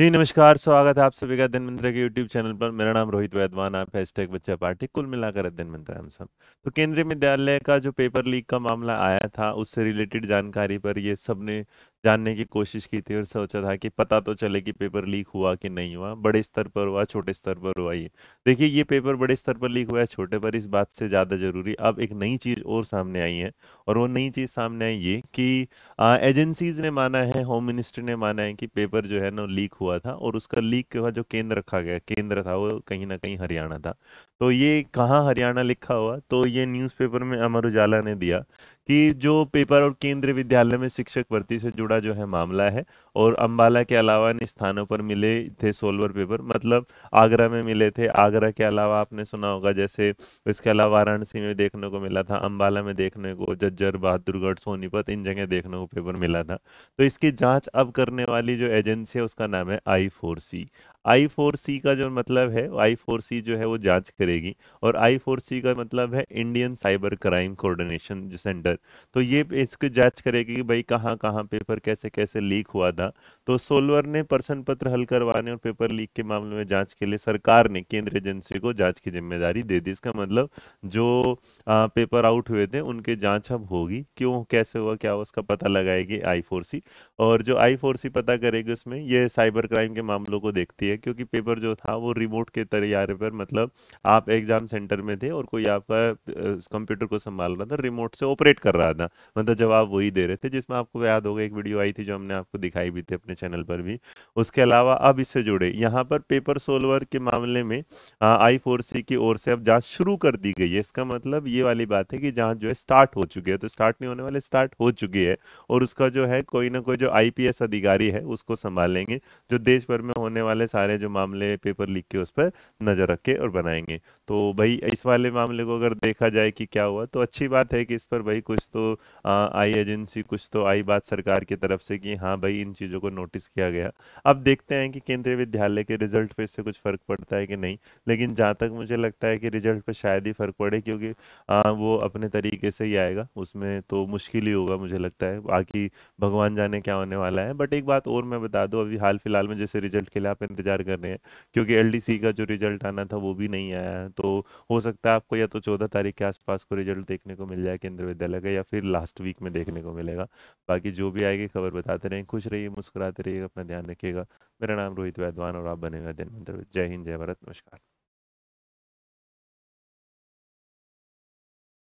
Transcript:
जी नमस्कार स्वागत है आप सभी का दिन मंत्रा के यूट्यूब चैनल पर मेरा नाम रोहित वैद्वान आप हैशटैग बच्चा पार्टी कुल मिलाकर दिन मंत्रा हम सब तो केंद्रीय विद्यालय का जो पेपर लीक का मामला आया था उससे रिलेटेड जानकारी पर ये सब ने जानने की कोशिश की थी और सोचा था कि पता तो चले कि पेपर लीक हुआ कि नहीं हुआ बड़े स्तर पर हुआ छोटे स्तर पर हुआ ये देखिए ये पेपर बड़े स्तर पर लीक हुआ है छोटे पर इस बात से ज़्यादा ज़रूरी अब एक नई चीज़ और सामने आई है और वो नई चीज़ सामने आई ये कि एजेंसीज़ ने माना है होम मिनिस्ट्री ने माना है कि पेपर जो है ना लीक हुआ था और उसका लीक हुआ जो केंद्र रखा गया केंद्र था वो कहीं ना कहीं हरियाणा था तो ये कहाँ हरियाणा लिखा हुआ तो ये न्यूज़पेपर में अमर उजाला ने दिया कि जो पेपर और केंद्रीय विद्यालय में शिक्षक भर्ती से जुड़ा जो है मामला है और अम्बाला के अलावा इन स्थानों पर मिले थे सोलवर पेपर मतलब आगरा में मिले थे आगरा के अलावा आपने सुना होगा जैसे इसके अलावा वाराणसी में देखने को मिला था अम्बाला में देखने को जज्जर बहादुरगढ़ सोनीपत इन जगह देखने को पेपर मिला था तो इसकी जाँच अब करने वाली जो एजेंसी है उसका नाम है आई फोर सी आई फोर सी का जो मतलब है आई फोर सी जो है वो जांच करेगी और आई फोर सी का मतलब है Indian cyber crime coordination centre तो ये इसकी जांच करेगी कि भाई कहाँ कहाँ पेपर कैसे कैसे लीक हुआ था तो सोलवर ने प्रश्न पत्र हल करवाने और पेपर लीक के मामले में जांच के लिए सरकार ने केंद्र एजेंसी को जांच की जिम्मेदारी दे दी इसका मतलब जो आ, पेपर आउट हुए थे उनके जांच अब होगी क्यों कैसे हुआ क्या हुआ उसका पता लगाएगी आई और जो आई फोर सी पता करेगी उसमें यह साइबर क्राइम के मामलों को देखती है क्योंकि पेपर जो था वो रिमोट के तैयारे पर मतलब आप एग्जाम सेंटर में थे और कोई आपका कंप्यूटर को संभाल रहा था रिमोट से ऑपरेट कर रहा था मतलब जवाब वही दे रहे थे जिसमें आपको याद होगा एक वीडियो आई थी जो हमने आपको दिखाई भी थी अपने चैनल पर भी उसके अलावा अब इससे जुड़े यहाँ पर पेपर सोलवर के मामले में आई फोर सी की ओर से अब जांच शुरू कर दी गई है इसका मतलब ये वाली बात है कि जांच जो है स्टार्ट हो चुकी है तो स्टार्ट नहीं होने वाले स्टार्ट हो चुकी है और उसका जो है कोई ना कोई जो आई अधिकारी है उसको संभालेंगे जो देश भर में होने वाले सारे जो मामले पेपर लीक के उस पर नज़र रख के और बनाएंगे तो भाई इस वाले मामले को अगर देखा जाए कि क्या हुआ तो अच्छी बात है कि इस पर भाई कुछ तो आई एजेंसी कुछ तो आई बात सरकार की तरफ से कि हाँ भाई इन चीज़ों को नोट नोटिस किया गया अब देखते हैं कि केंद्रीय विद्यालय के रिजल्ट पे इससे कुछ फ़र्क पड़ता है कि नहीं लेकिन जहाँ तक मुझे लगता है कि रिजल्ट पे शायद ही फ़र्क पड़े क्योंकि आ, वो अपने तरीके से ही आएगा उसमें तो मुश्किल ही होगा मुझे लगता है बाकी भगवान जाने क्या होने वाला है बट एक बात और मैं बता दूँ अभी हाल फिलहाल में जैसे रिजल्ट के लिए आप इंतजार कर रहे हैं क्योंकि एल का जो रिजल्ट आना था वो भी नहीं आया है तो हो सकता है आपको या तो चौदह तारीख के आसपास को रिजल्ट देखने को मिल जाए केंद्रीय विद्यालय का या फिर लास्ट वीक में देखने को मिलेगा बाकी जो भी आएगी खबर बताते रहें खुश रहिए मुस्कुरा आते तो रहिएगा अपना ध्यान रखिएगा मेरा नाम रोहित वैद्वान और आप बने हुए दिन मंत्र जय हिंद जय भारत नमस्कार